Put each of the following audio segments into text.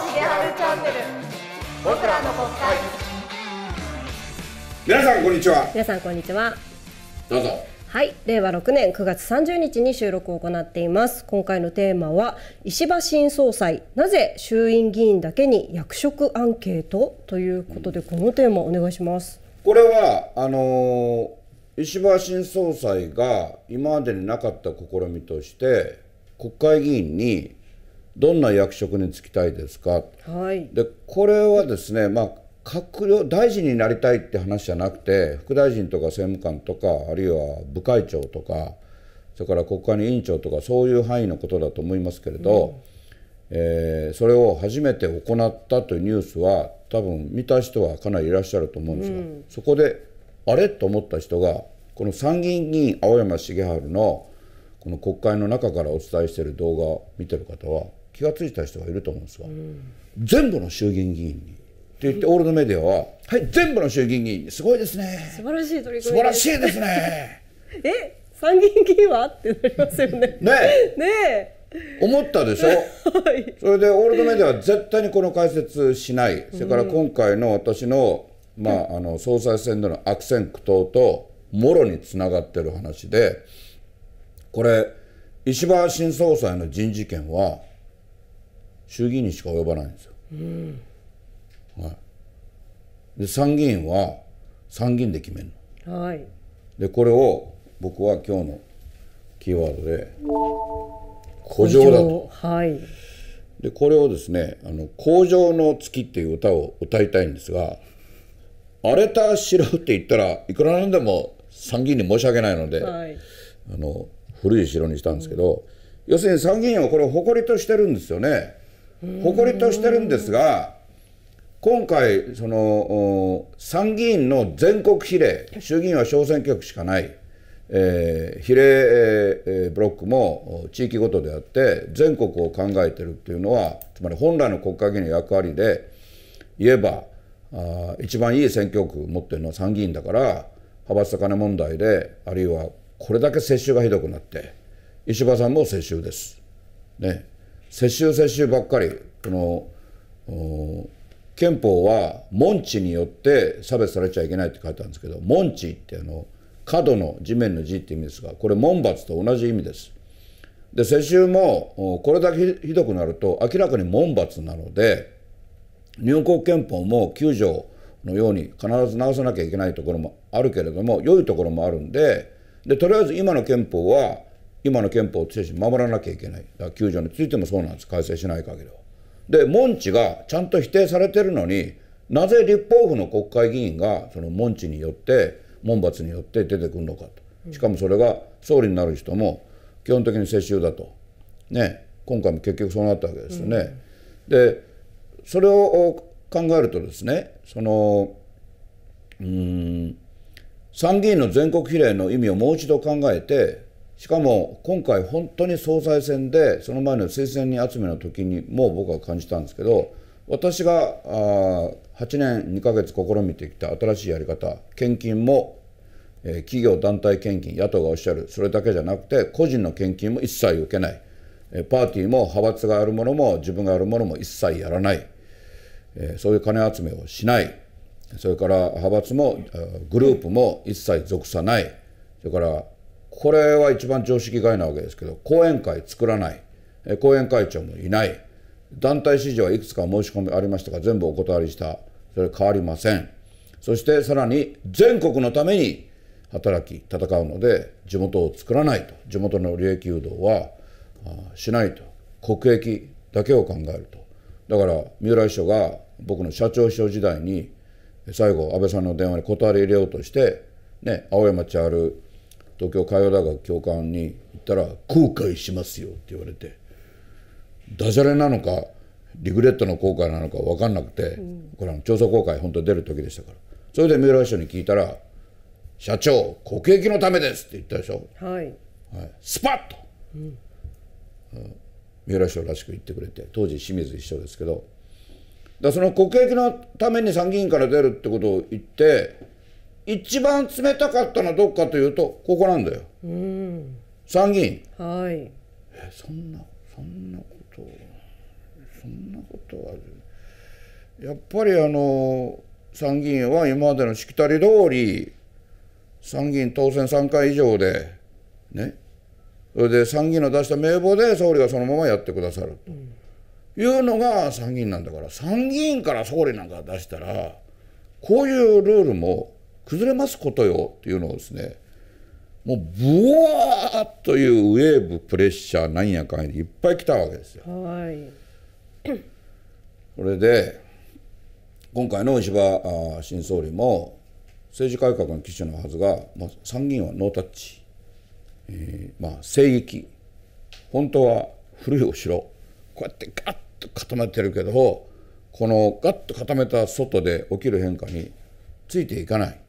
チャンネル僕らの国会皆さんこんにちは皆さんこんにちはどうぞはい令和6年9月30日に収録を行っています今回のテーマは石破新総裁なぜ衆院議員だけに役職アンケートということでこのテーマお願いしますこれはあのー、石破新総裁が今までになかった試みとして国会議員にどんな役職に就きたいですか、はい、でこれはですね、まあ、閣僚大臣になりたいって話じゃなくて副大臣とか政務官とかあるいは部会長とかそれから国会の委員長とかそういう範囲のことだと思いますけれど、うん、えー、それを初めて行ったというニュースは多分見た人はかなりいらっしゃると思うんですが、うん、そこであれと思った人がこの参議院議員青山繁治のこの国会の中からお伝えしている動画を見てる方は気が付いた人がいると思うんですが、うん、全部の衆議院議員に。って言ってオールドメディアは、はい、全部の衆議院議員すごいですね素晴らしい取り組み素晴らしいですね え参議院議員はってなりますよね ねね思ったでしょ、はい、それでオールドメディアは絶対にこの解説しない、それから今回の私の,、まあ、あの総裁選での悪戦苦闘ともろにつながってる話でこれ石破新総裁の人事権は衆議院にしか及ばないんですよ。うんはい、で参議院は参議院で決めるの。はい、でこれを僕は今日のキーワードで「古城」だと。はいでこれをですね「あの工場の月」っていう歌を歌いたいんですが荒れた城」って言ったらいくらなんでも参議院に申し訳ないので、はい、あの古い城にしたんですけど、うん、要するに参議院はこれを誇りとしてるんですよね。誇りとしてるんですが、今回、その参議院の全国比例、衆議院は小選挙区しかない、えー、比例、えー、ブロックも地域ごとであって、全国を考えてるっていうのは、つまり本来の国会議員の役割で言えば、あ一番いい選挙区持ってるのは参議院だから、派閥と金問題で、あるいはこれだけ世襲がひどくなって、石破さんも世襲です。ね、世襲世襲ばっかりこの憲法は門地によって差別されちゃいけないって書いてあるんですけど門地ってあの角の地面の字って意味ですがこれ門罰と同じ意味です。で世襲もこれだけひどくなると明らかに門罰なので入国憲法も9条のように必ず直さなきゃいけないところもあるけれども良いところもあるんででとりあえず今の憲法は今の憲法精神守らなきゃいけない。だから救助についてもそうなんです。改正しない限りは。で、門地がちゃんと否定されてるのに、なぜ立法府の国会議員がその門地によって、門閥によって出てくるのかと。しかもそれが総理になる人も基本的に世襲だと。ね。今回も結局そうなったわけですよね。うん、で、それを考えるとですね、その、うん、参議院の全国比例の意味をもう一度考えて、しかも今回本当に総裁選でその前の推薦人集めの時にも僕は感じたんですけど私があ8年2ヶ月試みてきた新しいやり方献金も、えー、企業団体献金野党がおっしゃるそれだけじゃなくて個人の献金も一切受けない、えー、パーティーも派閥があるものも自分があるものも一切やらない、えー、そういう金集めをしないそれから派閥もグループも一切属さないそれからこれは一番常識外なわけですけど、後援会作らない、後援会長もいない、団体支持はいくつか申し込みありましたが、全部お断りした、それ変わりません。そしてさらに全国のために働き、戦うので、地元を作らないと、地元の利益誘導はしないと、国益だけを考えると。だから三浦秘書が僕の社長秘書時代に最後安倍さんの電話に断り入れようとして、ね、青山千春東京海洋大学教官に行ったら「後悔しますよ」って言われてダジャレなのかリグレットの後悔なのか分かんなくて、うん、これ調査公開本当に出る時でしたからそれで三浦市長に聞いたら「社長国益のためです」って言ったでしょ、はいはい、スパッと、うん、三浦市長らしく言ってくれて当時清水師匠ですけどだその国益のために参議院から出るってことを言って一番冷たかったのはどっかというとここなんだよ、うん、参議院はいえそんなそんなことそんなことはやっぱりあの参議院は今までのしきたり通り参議院当選3回以上でねそれで参議院の出した名簿で総理がそのままやってくださるというのが参議院なんだから参議院から総理なんか出したらこういうルールも崩れますことよっていうのをですねもうブワーッというウェーブプレッシャーなんやかんやいっぱい来たわけですよ。はいそれで今回の石破新総理も政治改革の機種のはずが、まあ、参議院はノータッチ、えー、まあ聖域本当は古いお城こうやってガッと固めてるけどこのガッと固めた外で起きる変化についていかない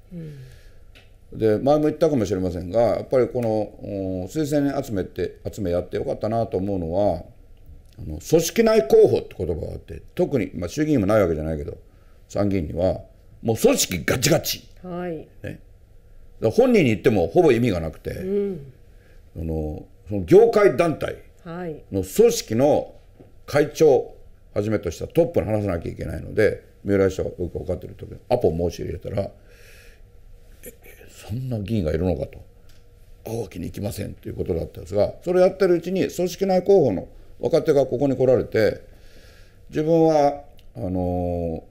で前も言ったかもしれませんがやっぱりこの推薦集めて集めやってよかったなと思うのはあの組織内候補って言葉があって特に、まあ、衆議院もないわけじゃないけど参議院にはもう組織ガチガチ、はいね、本人に言ってもほぼ意味がなくて、うん、あのその業界団体の組織の会長はじめとしたトップの話さなきゃいけないので三浦市長はよく分かってる時にアポ申し入れたら。んな議員がいるのかと会うわけにいきませんということだったんですがそれやってるうちに組織内候補の若手がここに来られて自分はあの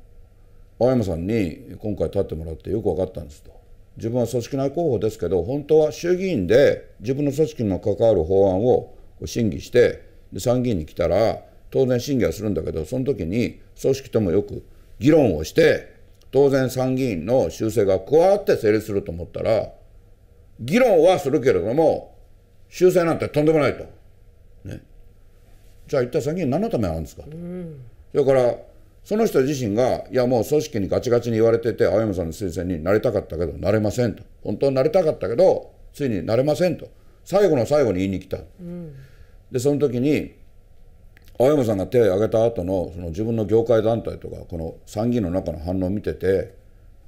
青山さんに今回立ってもらってよく分かったんですと自分は組織内候補ですけど本当は衆議院で自分の組織の関わる法案を審議してで参議院に来たら当然審議はするんだけどその時に組織ともよく議論をして当然参議院の修正が加わって成立すると思ったら、議論はするけれども、修正なんてとんでもないと。ね、じゃあ一体参議院何のためあるんですかと。うだからその人自身が、いやもう組織にガチガチに言われてて、青山さんの推薦になりたかったけど、なれませんと。本当になりたかったけど、ついになれませんと。最後の最後に言いに来た。うん、で、その時に、青山さんが手を挙げた後のその自分の業界団体とかこの参議院の中の反応を見てて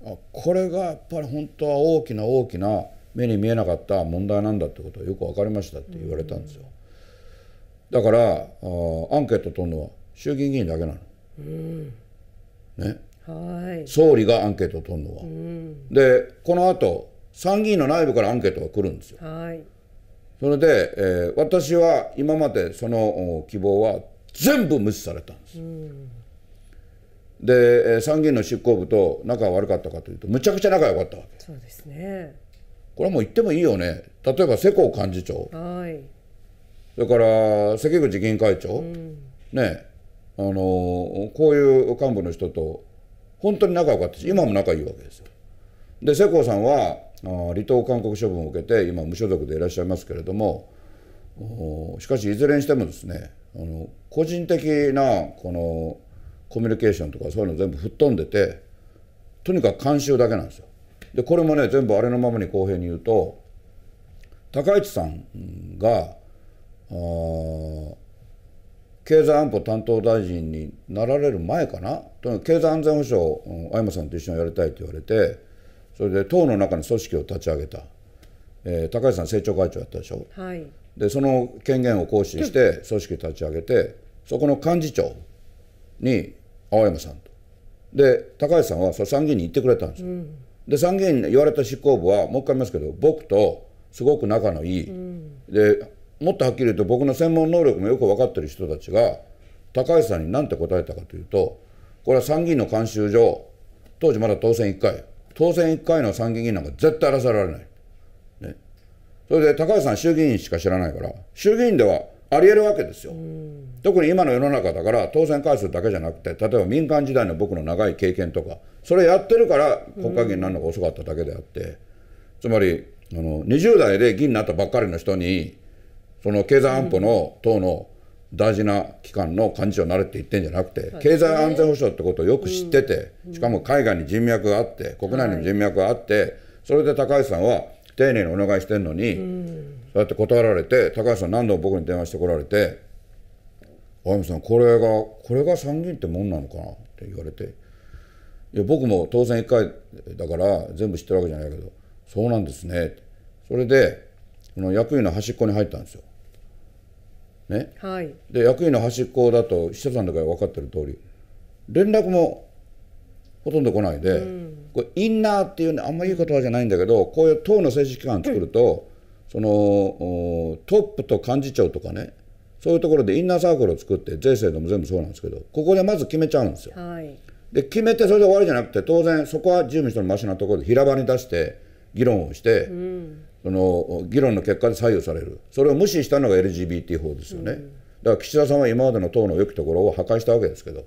あこれがやっぱり本当は大きな大きな目に見えなかった問題なんだってことはよく分かりましたって言われたんですよ。だからあアンケート取るのは衆議院議員だけなの。ね、はい総理がアンケート取るのは。でこのあと参議院の内部からアンケートが来るんですよ。はそれで、えー、私は今までその希望は全部無視されたんです。で参議院の執行部と仲が悪かったかというとむちゃくちゃ仲良かったわけそうですねこれはもう言ってもいいよね例えば世耕幹事長、はい、それから関口議員会長、うん、ねあのこういう幹部の人と本当に仲良かったし今も仲いいわけですよで世耕さんは離党勧告処分を受けて今無所属でいらっしゃいますけれどもしかしいずれにしてもですねあの個人的なこのコミュニケーションとかそういうの全部吹っ飛んでてとにかく慣習だけなんですよ。でこれもね全部あれのままに公平に言うと高市さんが経済安保担当大臣になられる前かなとにかく経済安全保障相山さんと一緒にやりたいと言われてそれで党の中に組織を立ち上げた、えー、高市さん政調会長やったでしょ。はいでその権限を行使して組織立ち上げてそこの幹事長に青山さんとで高橋さんはそ参議院に行ってくれたんですよ、うん、で参議院言われた執行部はもう一回言いますけど僕とすごく仲のいい、うん、でもっとはっきり言うと僕の専門能力もよく分かってる人たちが高橋さんに何て答えたかというとこれは参議院の慣習上当時まだ当選1回当選1回の参議院議員なんか絶対争われないそれで高橋さん衆議院しか知らないから衆議院ではありえるわけですよ、特に今の世の中だから当選回数だけじゃなくて例えば民間時代の僕の長い経験とかそれやってるから国会議員になるのが遅かっただけであって、つまりあの20代で議員になったばっかりの人にその経済安保の党の大事な機関の幹事長になれって言ってんじゃなくて、経済安全保障ってことをよく知ってて、しかも海外に人脈があって国内にも人脈があって、それで高橋さんは丁寧にお願いしてんのに、うん、そうやって断られて高橋さん何度も僕に電話してこられて「青山さんこれがこれが参議院ってもんなのかな」って言われて「いや僕も当選1回だから全部知ってるわけじゃないけどそうなんですね」それでその役員の端っこに入ったんですよ。ねはい、で役員の端っこだと秘書さんとか分かってる通り連絡もほとんど来ないで、うん、これインナーっていうねあんまりいい言葉じゃないんだけどこういう党の政治機関作ると、そのトップと幹事長とかねそういうところでインナーサークルを作って税制でも全部そうなんですけどここでまず決めちゃうんですよ。はい、で決めてそれで終わりじゃなくて当然そこは自由民主党のましなところで平場に出して議論をして、うん、その議論の結果で左右されるそれを無視したのが LGBT 法ですよね、うん、だから岸田さんは今までの党の良きところを破壊したわけですけど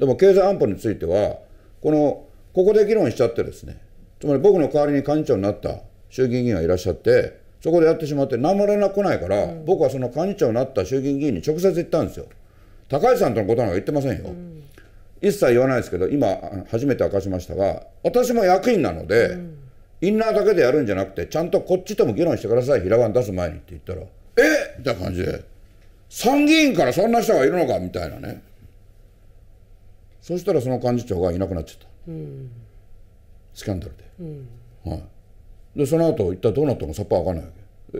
でも経済安保についてはこの、ここで議論しちゃってですね、つまり僕の代わりに幹事長になった衆議院議員がいらっしゃって、そこでやってしまって、何も連絡来ないから、うん、僕はその幹事長になった衆議院議員に直接言ったんですよ。高市さんとのことなんか言ってませんよ。うん、一切言わないですけど、今、初めて明かしましたが、私も役員なので、うん、インナーだけでやるんじゃなくて、ちゃんとこっちとも議論してください、平番に出す前にって言ったら、えみたいな感じで、参議院からそんな人がいるのかみたいなね。そしたらその幹事長がいなくなっちゃった、うん、スキャンダルでうん、はい、でその後一体どうなったのさっぱり分かんないわ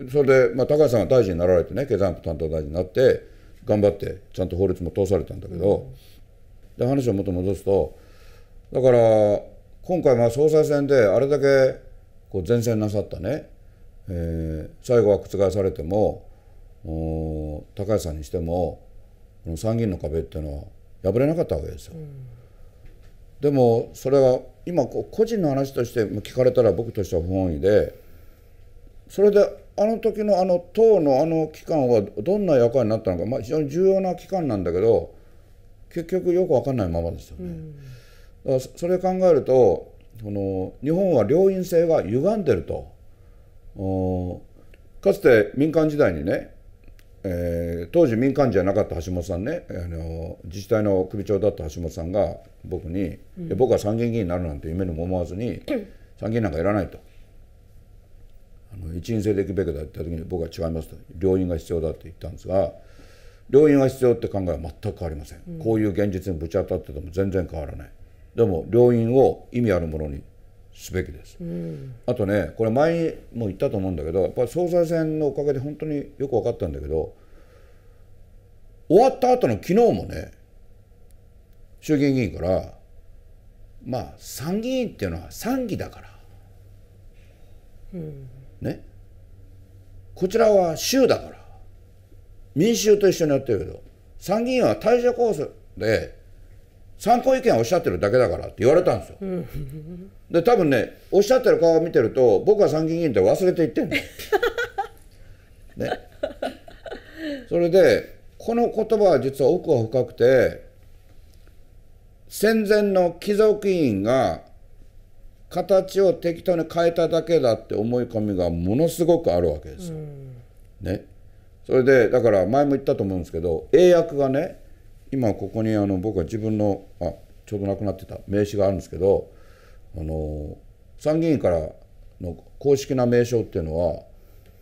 けそれで、まあ、高橋さんが大臣になられてね経産部担当大臣になって頑張ってちゃんと法律も通されたんだけど、で話を元に戻すとだから今回ま総裁選であれだけこう前線なさったね、えー、最後は覆されても高橋さんにしても参議院の壁っていうのは破れなかったわけですよ。でもそれは今こう個人の話として聞かれたら僕としては不本意でそれであの時のあの党のあの機関はどんな役割になったのか、まあ、非常に重要な機関なんだけど結局よく分かんないままですよね。うん、それ考えるとこの日本は両院制が歪んでるとかつて民間時代にねえー、当時民間じゃなかった橋本さんねあの自治体の首長だった橋本さんが僕に、うん、僕は参議院議員になるなんて夢にも思わずに、参議院なんかいらないとあの一員制でいくべきだって言った時に僕は違いますと両院が必要だって言ったんですが両院が必要って考えは全く変わりません、うん、こういう現実にぶち当たってても全然変わらないでも両院を意味あるものにすべきです、うん、あとねこれ前にも言ったと思うんだけどやっぱり総裁選のおかげで本当によく分かったんだけど終わった後の昨日もね衆議院議員からまあ参議院っていうのは参議だから、うん、ねこちらは州だから民衆と一緒にやってるけど参議院は対処構成で参考意見をおっしゃってるだけだからって言われたんですよ。で多分ねおっしゃってる顔を見てると僕は参議院議員って忘れていってんの。ね。それでこの言葉は実は奥は深くて戦前の貴族委員が形を適当に変えただけだって思い込みがものすごくあるわけですよ。ね、それでだから前も言ったと思うんですけど英訳がね今ここにあの僕は自分のあちょうどなくなってた名刺があるんですけどあの参議院からの公式な名称っていうのは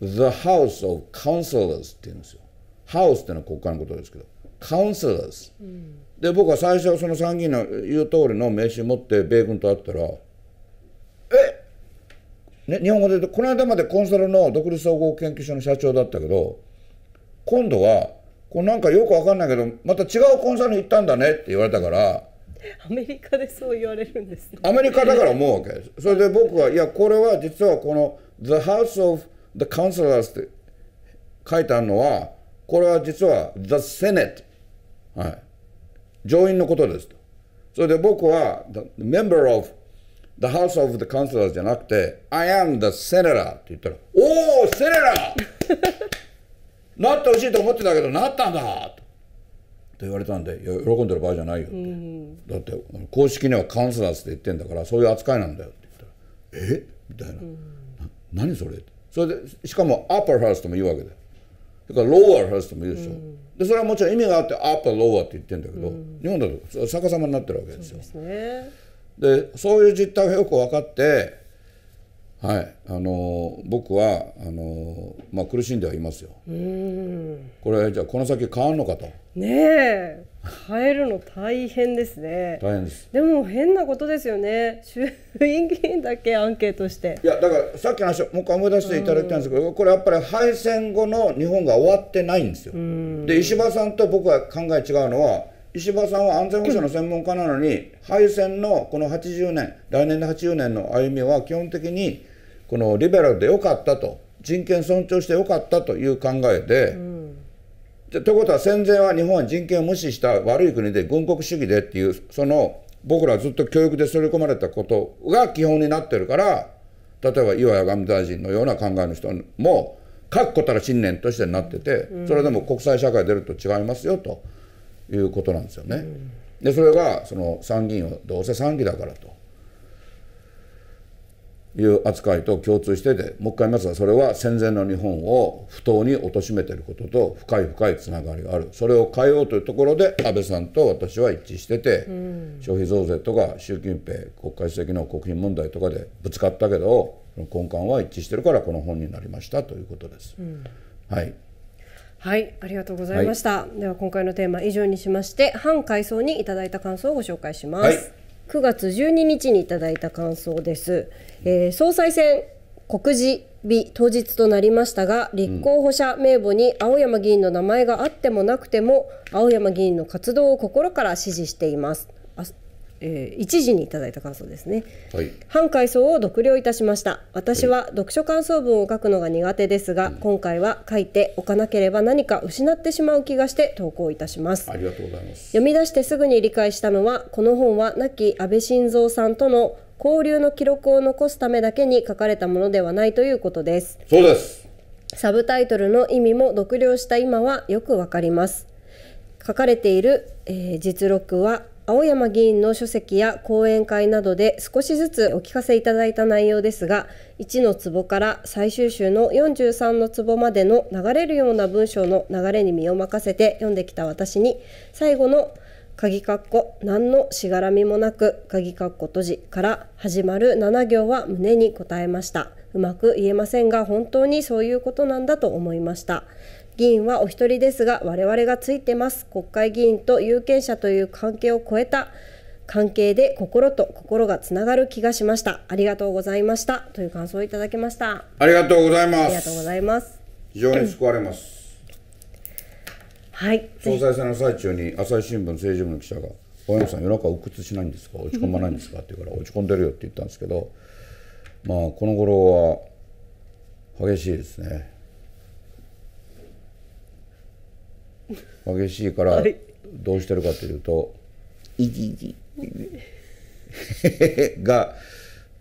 The House of Councilors っていうんですよ。ハウスっていうのは国会のことですけどカウンセラーズ、うん、で僕は最初その参議院の言う通りの名刺持って米軍と会ったら「えね日本語で言うとこの間までコンサルの独立総合研究所の社長だったけど今度はこうなんかよくわかんないけどまた違うコンサルに行ったんだねって言われたからアメリカでそう言われるんです、ね、アメリカだから思うわけですそれで僕はいやこれは実はこの「The House of the Counselors」って書いてあるのはこれは実は The Senate、はい、上院のことですとそれで僕は The Member of The House of the Counselors じゃなくて I am the Senator って言ったらおおセネラーなってほしいと思ってたけどなったんだと言われたんで「喜んでる場合じゃないよ」って、うん、だって公式にはカウンセラーって言ってんだからそういう扱いなんだよ」って言ったら「えみたいな「うん、な何それ?」それでしかも「アッパーハース」とも言うわけだそれから「ローアーハース」とも言うでしょ、うん、でそれはもちろん意味があって「アッパーローアー」って言ってんだけど、うん、日本だと逆さまになってるわけですよ。そうで、ね、そういう実態がよく分かってはい、あの僕はあの、まあ、苦しんではいますよ。うんこれじゃあこの先変わるのかと。ねえ変えるの大変ですね。大変ですでも変なことですよね衆院議員だけアンケートしていやだからさっきの話をもう一回思い出していただきたいんですけどこれやっぱり敗戦後の日本が終わってないんですよ。で石破さんと僕は考え違うのは石破さんは安全保障の専門家なのに、敗戦のこの80年、来年の80年の歩みは基本的に、このリベラルでよかったと、人権尊重してよかったという考えで、うん、ということは戦前は日本は人権を無視した悪い国で軍国主義でっていうその僕らずっと教育で刷り込まれたことが基本になってるから例えば岩谷外務大臣のような考えの人も確固たる信念としてなってて、それでも国際社会出ると違いますよと。いうことなんですよね。でそれがその参議院をどうせ参議だからという扱いと共通しててもう一回言いますがそれは戦前の日本を不当に貶めてることと深い深いつながりがあるそれを変えようというところで安倍さんと私は一致してて、消費増税とか習近平国家主席の国賓問題とかでぶつかったけど根幹は一致してるからこの本になりましたということです。うん、はいはいありがとうございました、はい、では今回のテーマ以上にしまして反海藻にいただいた感想をご紹介します、はい、9月12日にいただいた感想です、えー、総裁選告示日当日となりましたが立候補者名簿に青山議員の名前があってもなくても青山議員の活動を心から支持していますえー、1時にいただいた感想ですね、はい、反回想を読了いたしました私は読書感想文を書くのが苦手ですが、はい、今回は書いておかなければ何か失ってしまう気がして投稿いたしますありがとうございます読み出してすぐに理解したのはこの本は亡き安倍晋三さんとの交流の記録を残すためだけに書かれたものではないということですそうですサブタイトルの意味も読了した今はよくわかります書かれている、えー、実録は青山議員の書籍や講演会などで少しずつお聞かせいただいた内容ですが1の壺から最終週の43の壺までの流れるような文章の流れに身を任せて読んできた私に最後の鍵括弧何のしがらみもなく鍵括弧閉じから始まる7行は胸に答えましたうまく言えませんが本当にそういうことなんだと思いました議員はお一人ですが我々がついてます国会議員と有権者という関係を超えた関係で心と心がつながる気がしましたありがとうございましたという感想をいただきましたありがとうございますありがとうございます非常に救われます、うん、はい総裁選の最中に朝日新聞政治部の記者が「小山さん夜中鬱屈しないんですか落ち込まないんですか?」って言うから「落ち込んでるよ」って言ったんですけどまあこの頃は激しいですね激しいから、どうしてるかというと「いじいじ」が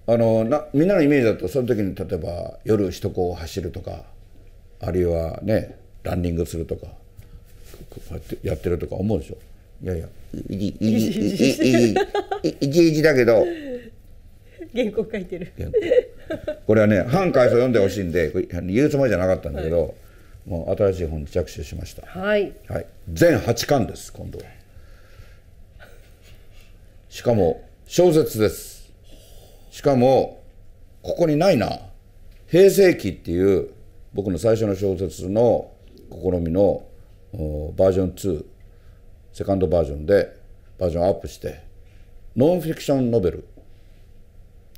あのなみんなのイメージだとその時に例えば夜首都高を走るとかあるいはねランニングするとかこうやってやってるとか思うでしょ。いやいやいじいじいじいじいじだけど原稿書いてるこれはね「反回想」読んでほしいんでこれ言うつもりじゃなかったんだけど。はいもう新しい本に着手しましたはい、はい、全八巻です今度はしかも小説ですしかもここにないな「平成期」っていう僕の最初の小説の試みのバージョン2セカンドバージョンでバージョンアップしてノンフィクションノベル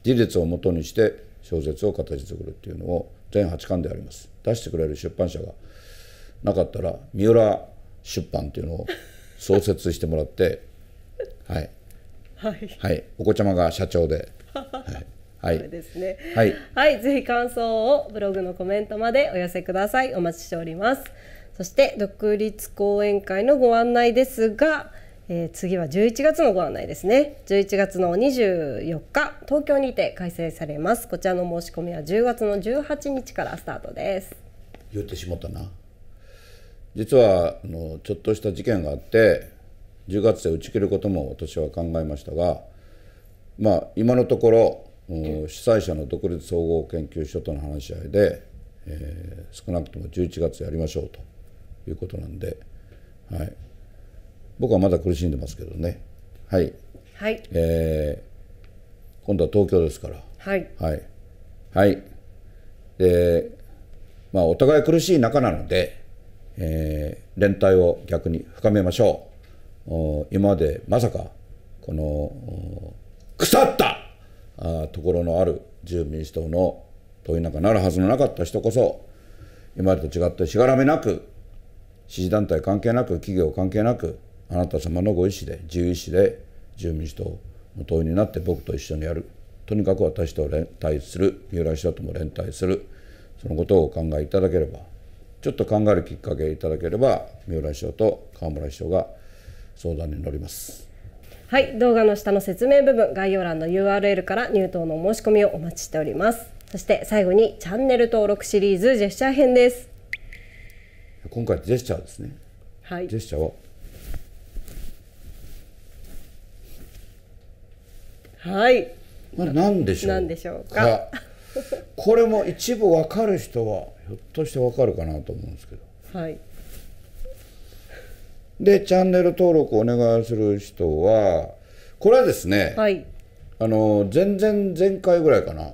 事実をもとにして小説を形作るっていうのを全8巻であります出してくれる出版社がなかったら三浦出版っていうのを創設してもらって はい、はい、はい、お子ちゃまが社長で。はい はい、ですね。はい、はい、ぜひ感想をブログのコメントまでお寄せください。お待ちしております。そして独立講演会のご案内ですが。えー、次は11月のご案内ですね11月の24日東京にて開催されますこちらの申し込みは10月の18日からスタートです言ってしまったな実はあのちょっとした事件があって10月で打ち切ることも私は考えましたがまあ今のところ主催者の独立総合研究所との話し合いで、えー、少なくとも11月やりましょうということなんで、はい、僕はまだ苦しんでますけどねはい、はいえー、今度は東京ですからはいはいはいでまあお互い苦しい中なので、えー、連帯を逆に深めましょうお今までまさかこの腐ったあところのある自由民主党の問いなんかなるはずのなかった人こそ今までと違ってしがらみなく支持団体関係なく企業関係なくあなた様のご意思で自由意志で自由民主党の党員になって僕と一緒にやるとにかく私と連帯する三浦氏とも連帯するそのことをお考えいただければちょっと考えるきっかけいただければ三浦市と河村市が相談に乗ります。はい動画の下の説明部分概要欄の URL から入党の申し込みをお待ちしておりますそして最後にチャンネル登録シリーズジェスチャー編です今回ジェスチャーですねはいジェスチャーをはいんでしょうんでしょうかこれも一部分かる人はひょっとして分かるかなと思うんですけどはいでチャンネル登録お願いする人はこれはですね、はい、あの全然前回ぐらいかな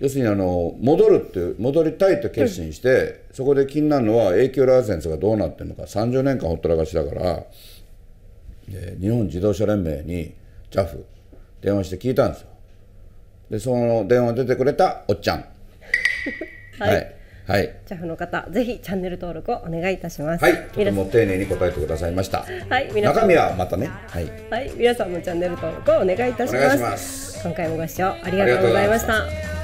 要するにあの戻るっていう戻りたいと決心して、うん、そこで気になるのは永久ライセンスがどうなってるのか30年間ほったらかしだから日本自動車連盟に JAF 電話して聞いたんですよでその電話出てくれたおっちゃん はい、はいはい、チャフの方、ぜひチャンネル登録をお願いいたします。はい、とても丁寧に答えてくださいました。はい、皆さん中身はまたね。はい、はい、皆さんもチャンネル登録をお願いいたします。ます今回もご視聴ありがとうございました。